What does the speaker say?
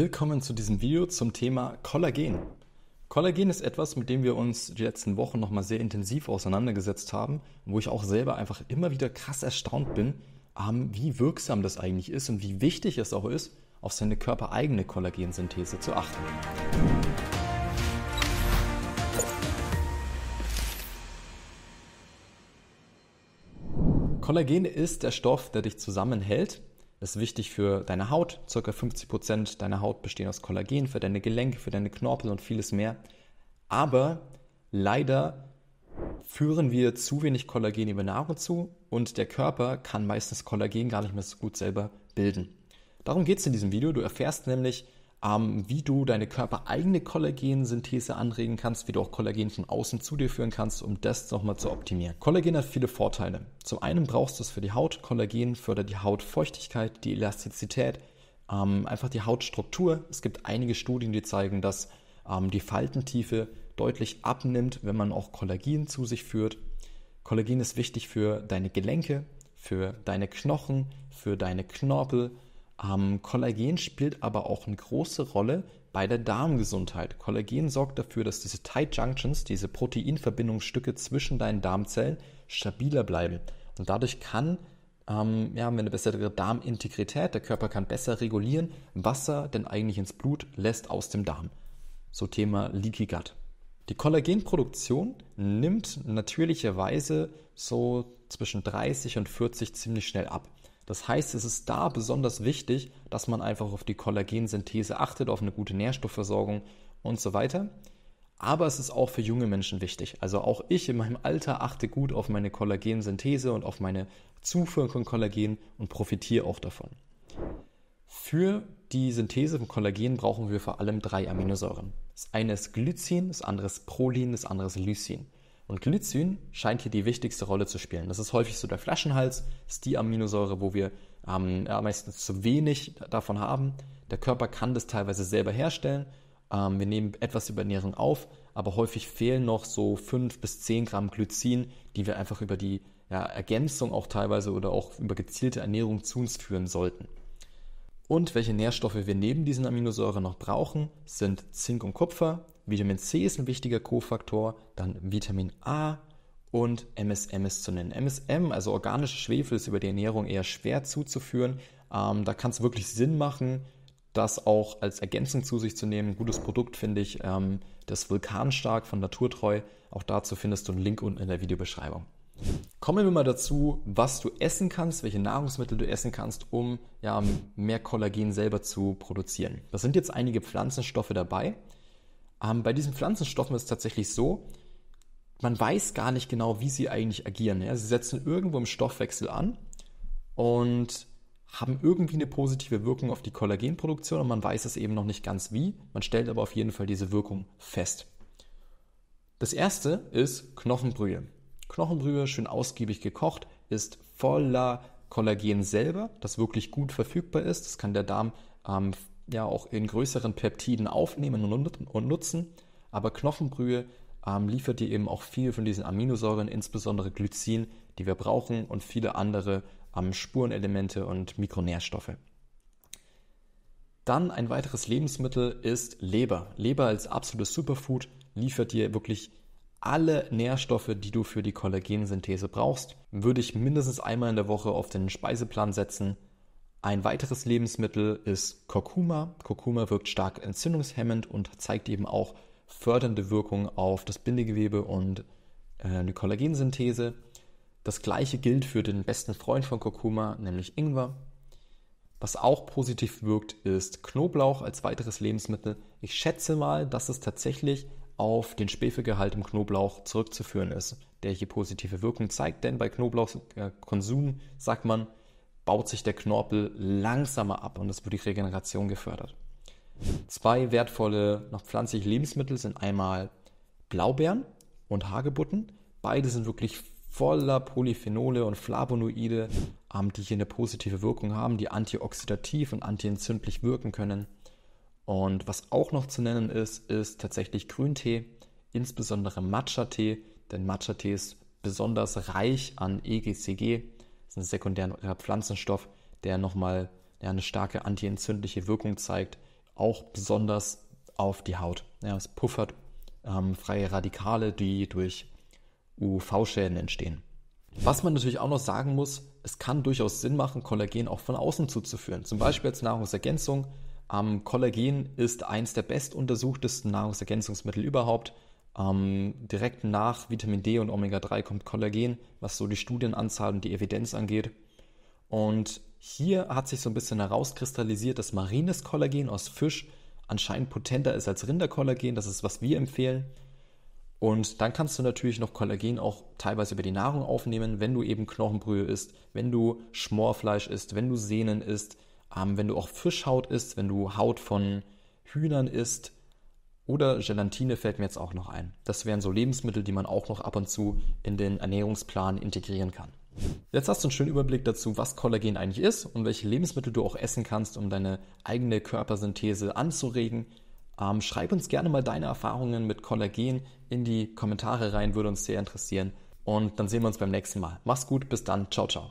Willkommen zu diesem Video zum Thema Kollagen. Kollagen ist etwas, mit dem wir uns die letzten Wochen nochmal sehr intensiv auseinandergesetzt haben, wo ich auch selber einfach immer wieder krass erstaunt bin, ähm, wie wirksam das eigentlich ist und wie wichtig es auch ist, auf seine körpereigene Kollagensynthese zu achten. Kollagen ist der Stoff, der dich zusammenhält das ist wichtig für deine Haut. Circa 50% Prozent deiner Haut bestehen aus Kollagen, für deine Gelenke, für deine Knorpel und vieles mehr. Aber leider führen wir zu wenig Kollagen über Nahrung zu und der Körper kann meistens Kollagen gar nicht mehr so gut selber bilden. Darum geht es in diesem Video. Du erfährst nämlich, ähm, wie du deine körpereigene Kollagensynthese anregen kannst, wie du auch Kollagen von außen zu dir führen kannst, um das nochmal zu optimieren. Kollagen hat viele Vorteile. Zum einen brauchst du es für die Haut. Kollagen fördert die Hautfeuchtigkeit, die Elastizität, ähm, einfach die Hautstruktur. Es gibt einige Studien, die zeigen, dass ähm, die Faltentiefe deutlich abnimmt, wenn man auch Kollagen zu sich führt. Kollagen ist wichtig für deine Gelenke, für deine Knochen, für deine Knorpel, ähm, Kollagen spielt aber auch eine große Rolle bei der Darmgesundheit. Kollagen sorgt dafür, dass diese Tight Junctions, diese Proteinverbindungsstücke zwischen deinen Darmzellen stabiler bleiben. Und dadurch kann ähm, ja, eine bessere Darmintegrität, der Körper kann besser regulieren, was er denn eigentlich ins Blut lässt aus dem Darm. So Thema Leaky Gut. Die Kollagenproduktion nimmt natürlicherweise so zwischen 30 und 40 ziemlich schnell ab. Das heißt, es ist da besonders wichtig, dass man einfach auf die Kollagensynthese achtet, auf eine gute Nährstoffversorgung und so weiter. Aber es ist auch für junge Menschen wichtig. Also auch ich in meinem Alter achte gut auf meine Kollagensynthese und auf meine Zufuhr von Kollagen und profitiere auch davon. Für die Synthese von Kollagen brauchen wir vor allem drei Aminosäuren. Das eine ist Glycin, das andere ist Prolin, das andere ist Lysin. Und Glycin scheint hier die wichtigste Rolle zu spielen. Das ist häufig so der Flaschenhals, ist die Aminosäure, wo wir ähm, am meisten zu wenig davon haben. Der Körper kann das teilweise selber herstellen. Ähm, wir nehmen etwas über Ernährung auf, aber häufig fehlen noch so 5 bis 10 Gramm Glycin, die wir einfach über die ja, Ergänzung auch teilweise oder auch über gezielte Ernährung zu uns führen sollten. Und welche Nährstoffe wir neben diesen Aminosäuren noch brauchen, sind Zink und Kupfer. Vitamin C ist ein wichtiger Kofaktor, dann Vitamin A und MSM ist zu nennen. MSM, also organische Schwefel, ist über die Ernährung eher schwer zuzuführen. Ähm, da kann es wirklich Sinn machen, das auch als Ergänzung zu sich zu nehmen. Ein gutes Produkt finde ich, ähm, das Vulkanstark von Naturtreu. Auch dazu findest du einen Link unten in der Videobeschreibung. Kommen wir mal dazu, was du essen kannst, welche Nahrungsmittel du essen kannst, um ja, mehr Kollagen selber zu produzieren. Da sind jetzt einige Pflanzenstoffe dabei. Ähm, bei diesen Pflanzenstoffen ist es tatsächlich so, man weiß gar nicht genau, wie sie eigentlich agieren. Ja, sie setzen irgendwo im Stoffwechsel an und haben irgendwie eine positive Wirkung auf die Kollagenproduktion und man weiß es eben noch nicht ganz wie. Man stellt aber auf jeden Fall diese Wirkung fest. Das erste ist Knochenbrühe. Knochenbrühe, schön ausgiebig gekocht, ist voller Kollagen selber, das wirklich gut verfügbar ist. Das kann der Darm ähm, ja auch in größeren Peptiden aufnehmen und, nutzen. Aber Knochenbrühe ähm, liefert dir eben auch viel von diesen Aminosäuren, insbesondere Glycin, die wir brauchen und viele andere ähm, Spurenelemente und Mikronährstoffe. Dann ein weiteres Lebensmittel ist Leber. Leber als absolutes Superfood liefert dir wirklich alle Nährstoffe, die du für die Kollagensynthese brauchst, würde ich mindestens einmal in der Woche auf den Speiseplan setzen. Ein weiteres Lebensmittel ist Kurkuma. Kurkuma wirkt stark entzündungshemmend und zeigt eben auch fördernde Wirkung auf das Bindegewebe und die äh, Kollagensynthese. Das gleiche gilt für den besten Freund von Kurkuma, nämlich Ingwer. Was auch positiv wirkt, ist Knoblauch als weiteres Lebensmittel. Ich schätze mal, dass es tatsächlich auf den Schwefelgehalt im Knoblauch zurückzuführen ist, der hier positive Wirkung zeigt. Denn bei Knoblauchkonsum, äh, sagt man, baut sich der Knorpel langsamer ab und es wird die Regeneration gefördert. Zwei wertvolle noch pflanzliche Lebensmittel sind einmal Blaubeeren und Hagebutten. Beide sind wirklich voller Polyphenole und Flavonoide, ähm, die hier eine positive Wirkung haben, die antioxidativ und antientzündlich wirken können. Und was auch noch zu nennen ist, ist tatsächlich Grüntee, insbesondere Matcha-Tee, denn Matcha-Tee ist besonders reich an EGCG, das ist ein sekundärer Pflanzenstoff, der nochmal ja, eine starke antientzündliche Wirkung zeigt, auch besonders auf die Haut. Ja, es puffert ähm, freie Radikale, die durch UV-Schäden entstehen. Was man natürlich auch noch sagen muss, es kann durchaus Sinn machen, Kollagen auch von außen zuzuführen. Zum Beispiel als Nahrungsergänzung, ähm, Kollagen ist eins der bestuntersuchtesten Nahrungsergänzungsmittel überhaupt. Ähm, direkt nach Vitamin D und Omega-3 kommt Kollagen, was so die Studienanzahl und die Evidenz angeht. Und hier hat sich so ein bisschen herauskristallisiert, dass marines Kollagen aus Fisch anscheinend potenter ist als Rinderkollagen. Das ist, was wir empfehlen. Und dann kannst du natürlich noch Kollagen auch teilweise über die Nahrung aufnehmen, wenn du eben Knochenbrühe isst, wenn du Schmorfleisch isst, wenn du Sehnen isst, ähm, wenn du auch Fischhaut isst, wenn du Haut von Hühnern isst oder Gelatine fällt mir jetzt auch noch ein. Das wären so Lebensmittel, die man auch noch ab und zu in den Ernährungsplan integrieren kann. Jetzt hast du einen schönen Überblick dazu, was Kollagen eigentlich ist und welche Lebensmittel du auch essen kannst, um deine eigene Körpersynthese anzuregen. Ähm, schreib uns gerne mal deine Erfahrungen mit Kollagen in die Kommentare rein, würde uns sehr interessieren. Und dann sehen wir uns beim nächsten Mal. Mach's gut, bis dann, ciao, ciao.